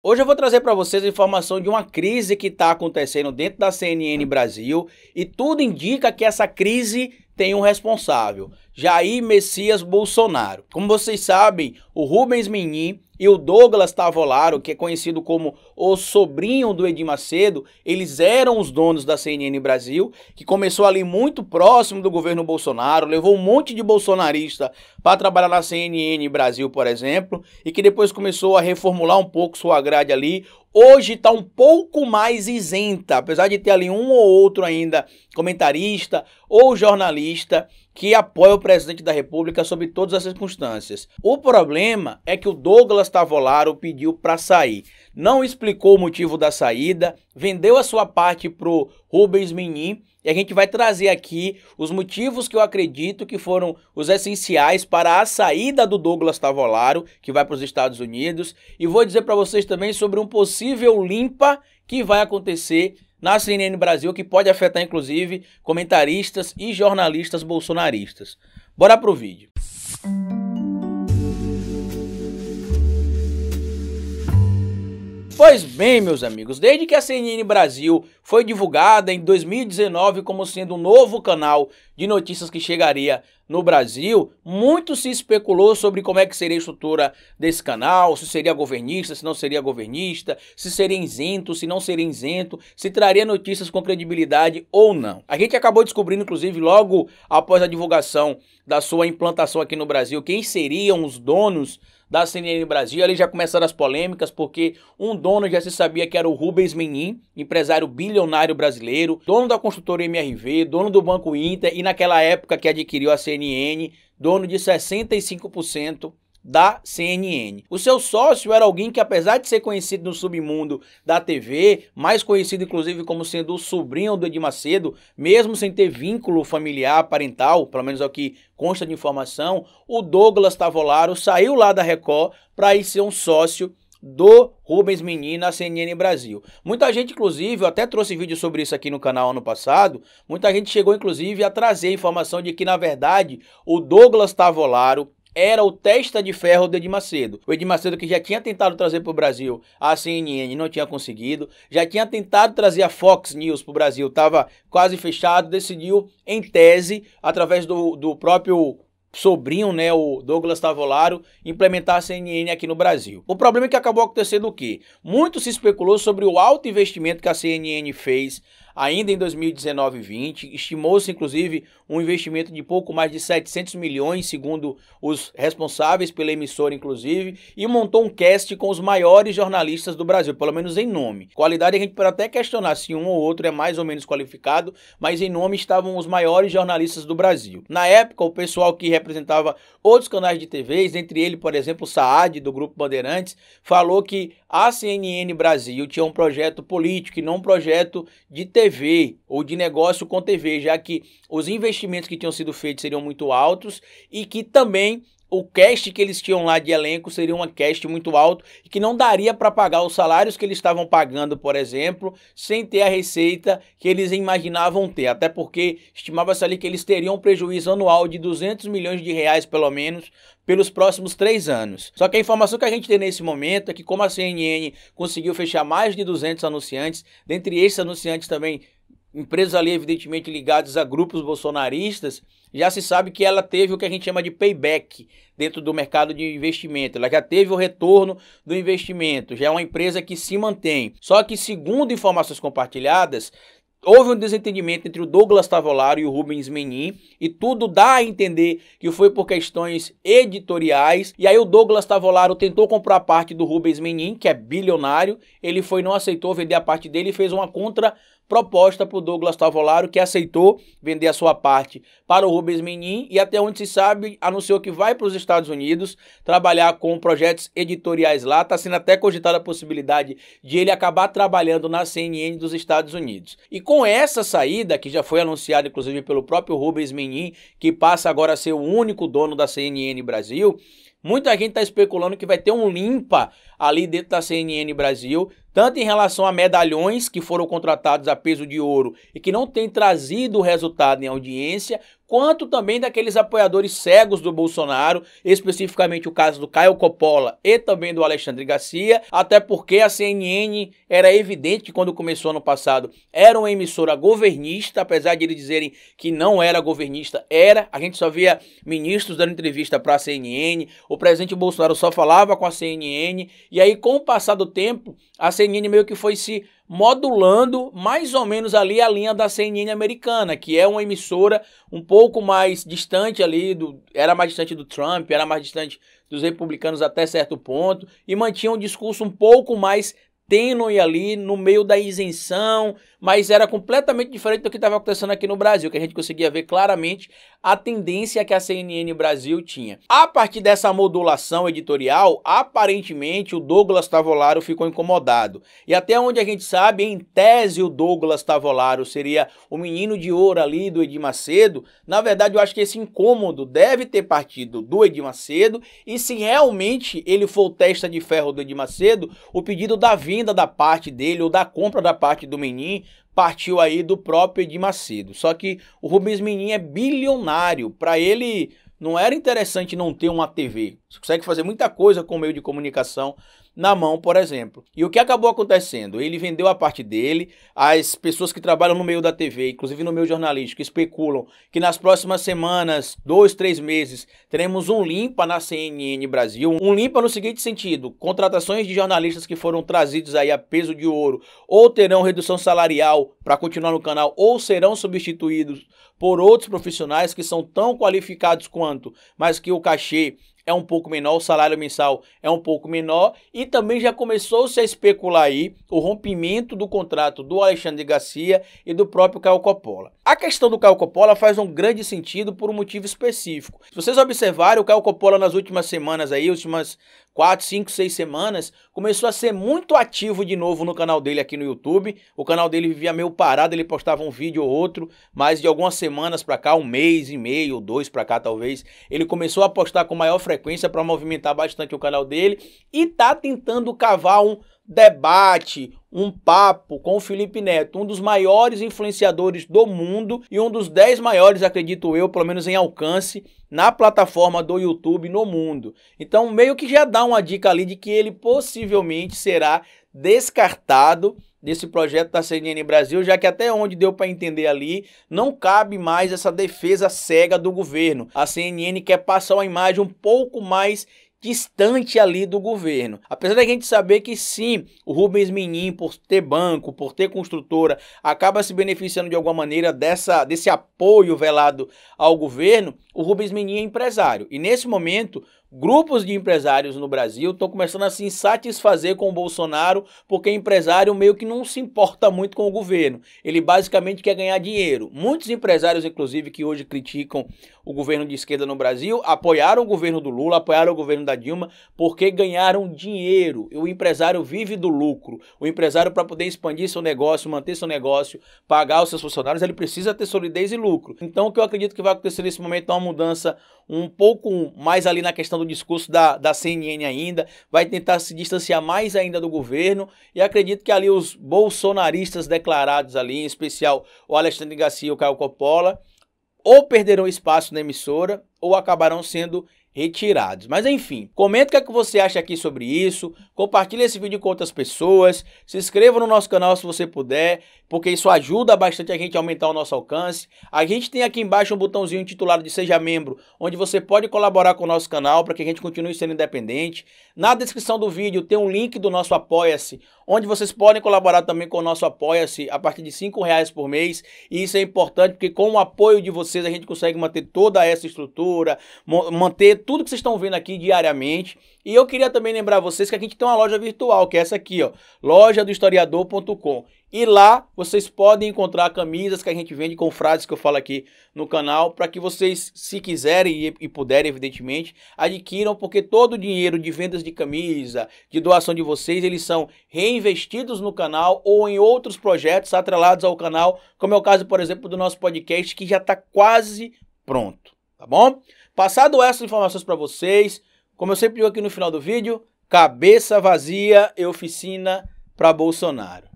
Hoje eu vou trazer para vocês a informação de uma crise que está acontecendo dentro da CNN Brasil e tudo indica que essa crise tem um responsável. Jair Messias Bolsonaro. Como vocês sabem, o Rubens Menin e o Douglas Tavolaro, que é conhecido como o sobrinho do Edir Macedo, eles eram os donos da CNN Brasil, que começou ali muito próximo do governo Bolsonaro, levou um monte de bolsonarista para trabalhar na CNN Brasil, por exemplo, e que depois começou a reformular um pouco sua grade ali, hoje está um pouco mais isenta, apesar de ter ali um ou outro ainda comentarista ou jornalista que apoia o presidente da República sob todas as circunstâncias. O problema é que o Douglas Tavolaro pediu para sair. Não explicou o motivo da saída, vendeu a sua parte pro Rubens Menin e a gente vai trazer aqui os motivos que eu acredito que foram os essenciais para a saída do Douglas Tavolaro, que vai para os Estados Unidos, e vou dizer para vocês também sobre um possível limpa que vai acontecer na CNN Brasil, que pode afetar inclusive comentaristas e jornalistas bolsonaristas. Bora pro vídeo. Pois bem, meus amigos, desde que a CNN Brasil foi divulgada em 2019 como sendo um novo canal de notícias que chegaria no Brasil, muito se especulou sobre como é que seria a estrutura desse canal, se seria governista, se não seria governista, se seria isento, se não seria isento, se traria notícias com credibilidade ou não. A gente acabou descobrindo, inclusive, logo após a divulgação da sua implantação aqui no Brasil, quem seriam os donos da CNN Brasil. Ali já começaram as polêmicas, porque um dono já se sabia que era o Rubens Menin, empresário bilionário brasileiro, dono da construtora MRV, dono do Banco Inter e naquela época que adquiriu a CNN, dono de 65% da CNN. O seu sócio era alguém que, apesar de ser conhecido no submundo da TV, mais conhecido inclusive como sendo o sobrinho do Edir Macedo, mesmo sem ter vínculo familiar, parental, pelo menos é o que consta de informação, o Douglas Tavolaro saiu lá da Record para ir ser um sócio do Rubens Menino na CNN Brasil. Muita gente, inclusive, eu até trouxe vídeo sobre isso aqui no canal ano passado, muita gente chegou, inclusive, a trazer a informação de que, na verdade, o Douglas Tavolaro era o testa de ferro do Edir Macedo. O Edir Macedo que já tinha tentado trazer para o Brasil a CNN, não tinha conseguido. Já tinha tentado trazer a Fox News para o Brasil, estava quase fechado. Decidiu, em tese, através do, do próprio sobrinho, né, o Douglas Tavolaro, implementar a CNN aqui no Brasil. O problema é que acabou acontecendo o quê? Muito se especulou sobre o alto investimento que a CNN fez ainda em 2019 e 20. Estimou-se, inclusive, um investimento de pouco mais de 700 milhões, segundo os responsáveis pela emissora, inclusive, e montou um cast com os maiores jornalistas do Brasil, pelo menos em nome. Qualidade a gente pode até questionar se um ou outro é mais ou menos qualificado, mas em nome estavam os maiores jornalistas do Brasil. Na época, o pessoal que representava outros canais de TVs, entre ele, por exemplo, o Saad, do Grupo Bandeirantes, falou que a CNN Brasil tinha um projeto político e não um projeto de TV TV ou de negócio com TV, já que os investimentos que tinham sido feitos seriam muito altos e que também o cast que eles tinham lá de elenco seria um cast muito alto e que não daria para pagar os salários que eles estavam pagando, por exemplo, sem ter a receita que eles imaginavam ter. Até porque estimava-se ali que eles teriam um prejuízo anual de 200 milhões de reais, pelo menos, pelos próximos três anos. Só que a informação que a gente tem nesse momento é que como a CNN conseguiu fechar mais de 200 anunciantes, dentre esses anunciantes também empresas ali evidentemente ligadas a grupos bolsonaristas, já se sabe que ela teve o que a gente chama de payback dentro do mercado de investimento. Ela já teve o retorno do investimento, já é uma empresa que se mantém. Só que, segundo informações compartilhadas, houve um desentendimento entre o Douglas Tavolaro e o Rubens Menin, e tudo dá a entender que foi por questões editoriais. E aí o Douglas Tavolaro tentou comprar parte do Rubens Menin, que é bilionário, ele foi não aceitou vender a parte dele e fez uma contra proposta para o Douglas Tavolaro, que aceitou vender a sua parte para o Rubens Menin e até onde se sabe, anunciou que vai para os Estados Unidos trabalhar com projetos editoriais lá. Está sendo até cogitada a possibilidade de ele acabar trabalhando na CNN dos Estados Unidos. E com essa saída, que já foi anunciada inclusive pelo próprio Rubens Menin, que passa agora a ser o único dono da CNN Brasil, Muita gente está especulando que vai ter um limpa ali dentro da CNN Brasil, tanto em relação a medalhões que foram contratados a peso de ouro e que não tem trazido resultado em audiência, quanto também daqueles apoiadores cegos do Bolsonaro, especificamente o caso do Caio Coppola e também do Alexandre Garcia, até porque a CNN era evidente que quando começou ano passado era uma emissora governista, apesar de eles dizerem que não era governista, era. A gente só via ministros dando entrevista para a CNN, o presidente Bolsonaro só falava com a CNN, e aí com o passar do tempo, a CNN meio que foi se modulando mais ou menos ali a linha da CNN americana, que é uma emissora um pouco mais distante ali do era mais distante do Trump, era mais distante dos republicanos até certo ponto e mantinha um discurso um pouco mais tênue ali no meio da isenção, mas era completamente diferente do que estava acontecendo aqui no Brasil, que a gente conseguia ver claramente a tendência que a CNN Brasil tinha. A partir dessa modulação editorial, aparentemente o Douglas Tavolaro ficou incomodado. E até onde a gente sabe, em tese o Douglas Tavolaro seria o menino de ouro ali do Edir Macedo. Na verdade, eu acho que esse incômodo deve ter partido do Edir Macedo e se realmente ele for o testa de ferro do Edir Macedo, o pedido da vinda da parte dele ou da compra da parte do Menin partiu aí do próprio Edir Macedo. Só que o Rubens Menin é bilionário. Para ele, não era interessante não ter uma TV. Você consegue fazer muita coisa com o meio de comunicação na mão, por exemplo. E o que acabou acontecendo? Ele vendeu a parte dele, as pessoas que trabalham no meio da TV, inclusive no meio jornalístico, especulam que nas próximas semanas, dois, três meses, teremos um limpa na CNN Brasil. Um limpa no seguinte sentido: contratações de jornalistas que foram trazidos aí a peso de ouro ou terão redução salarial para continuar no canal ou serão substituídos por outros profissionais que são tão qualificados quanto, mas que o cachê é um pouco menor, o salário mensal é um pouco menor e também já começou-se a especular aí o rompimento do contrato do Alexandre Garcia e do próprio Caio Coppola. A questão do Caio Coppola faz um grande sentido por um motivo específico. Se vocês observarem, o Caio Coppola nas últimas semanas aí, últimas 4, 5, 6 semanas, começou a ser muito ativo de novo no canal dele aqui no YouTube. O canal dele vivia meio parado, ele postava um vídeo ou outro, mas de algumas semanas para cá, um mês e meio, dois para cá talvez, ele começou a postar com maior frequência para movimentar bastante o canal dele e tá tentando cavar um debate, um papo com o Felipe Neto, um dos maiores influenciadores do mundo e um dos 10 maiores, acredito eu, pelo menos em alcance, na plataforma do YouTube no mundo. Então, meio que já dá uma dica ali de que ele possivelmente será descartado desse projeto da CNN Brasil, já que até onde deu para entender ali, não cabe mais essa defesa cega do governo. A CNN quer passar uma imagem um pouco mais distante ali do governo. Apesar da gente saber que sim, o Rubens Menin, por ter banco, por ter construtora, acaba se beneficiando de alguma maneira dessa, desse apoio velado ao governo, o Rubens Menin é empresário. E nesse momento, Grupos de empresários no Brasil estão começando a se insatisfazer com o Bolsonaro, porque empresário meio que não se importa muito com o governo. Ele basicamente quer ganhar dinheiro. Muitos empresários, inclusive, que hoje criticam o governo de esquerda no Brasil, apoiaram o governo do Lula, apoiaram o governo da Dilma, porque ganharam dinheiro. O empresário vive do lucro. O empresário, para poder expandir seu negócio, manter seu negócio, pagar os seus funcionários, ele precisa ter solidez e lucro. Então, o que eu acredito que vai acontecer nesse momento é uma mudança um pouco mais ali na questão questão do discurso da, da CNN ainda, vai tentar se distanciar mais ainda do governo e acredito que ali os bolsonaristas declarados ali, em especial o Alexandre Garcia e o Caio Coppola, ou perderão espaço na emissora ou acabarão sendo retirados. Mas enfim, comenta o que, é que você acha aqui sobre isso, compartilhe esse vídeo com outras pessoas, se inscreva no nosso canal se você puder porque isso ajuda bastante a gente a aumentar o nosso alcance. A gente tem aqui embaixo um botãozinho intitulado de Seja Membro, onde você pode colaborar com o nosso canal para que a gente continue sendo independente. Na descrição do vídeo tem um link do nosso Apoia-se, onde vocês podem colaborar também com o nosso Apoia-se a partir de R$ reais por mês. E isso é importante porque com o apoio de vocês a gente consegue manter toda essa estrutura, manter tudo que vocês estão vendo aqui diariamente. E eu queria também lembrar vocês que a gente tem uma loja virtual, que é essa aqui, ó, loja do historiador.com. E lá vocês podem encontrar camisas que a gente vende com frases que eu falo aqui no canal, para que vocês, se quiserem e, puderem, evidentemente, adquiram, porque todo o dinheiro de vendas de camisa, de doação de vocês, eles são reinvestidos no canal ou em outros projetos atrelados ao canal, como é o caso, por exemplo, do nosso podcast, que já está quase pronto, tá bom? Passado essas informações para vocês, como eu sempre digo aqui no final do vídeo, cabeça vazia e oficina para Bolsonaro.